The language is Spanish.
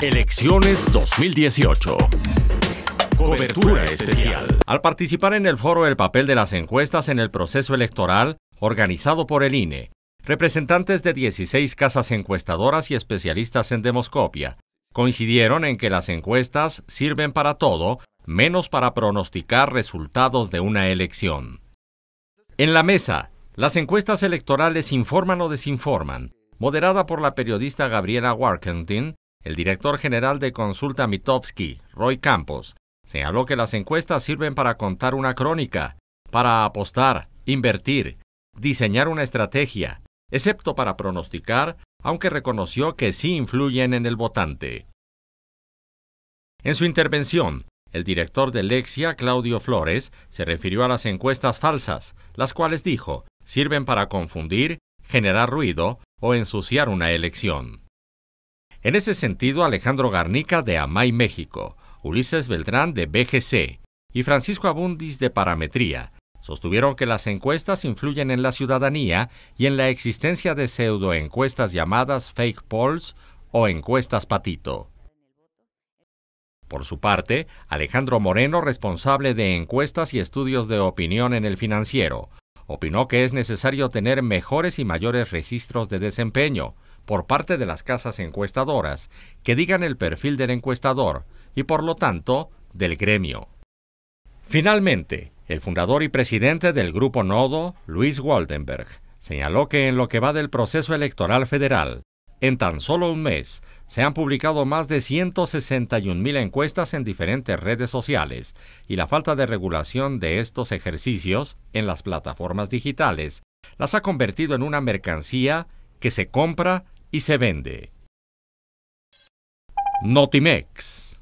Elecciones 2018. Cobertura especial. Al participar en el foro El papel de las encuestas en el proceso electoral organizado por el INE, representantes de 16 casas encuestadoras y especialistas en demoscopia coincidieron en que las encuestas sirven para todo menos para pronosticar resultados de una elección. En la mesa, las encuestas electorales informan o desinforman, moderada por la periodista Gabriela Warkentin, el director general de Consulta Mitofsky, Roy Campos, señaló que las encuestas sirven para contar una crónica, para apostar, invertir, diseñar una estrategia, excepto para pronosticar, aunque reconoció que sí influyen en el votante. En su intervención, el director de Lexia, Claudio Flores, se refirió a las encuestas falsas, las cuales dijo, sirven para confundir, generar ruido o ensuciar una elección. En ese sentido, Alejandro Garnica de Amay México, Ulises Beltrán de BGC y Francisco Abundis de Parametría sostuvieron que las encuestas influyen en la ciudadanía y en la existencia de pseudoencuestas llamadas fake polls o encuestas patito. Por su parte, Alejandro Moreno, responsable de encuestas y estudios de opinión en el financiero, opinó que es necesario tener mejores y mayores registros de desempeño, por parte de las casas encuestadoras que digan el perfil del encuestador y por lo tanto del gremio. Finalmente, el fundador y presidente del grupo Nodo, Luis Waldenberg, señaló que en lo que va del proceso electoral federal, en tan solo un mes, se han publicado más de 161.000 encuestas en diferentes redes sociales y la falta de regulación de estos ejercicios en las plataformas digitales las ha convertido en una mercancía que se compra y se vende. Notimex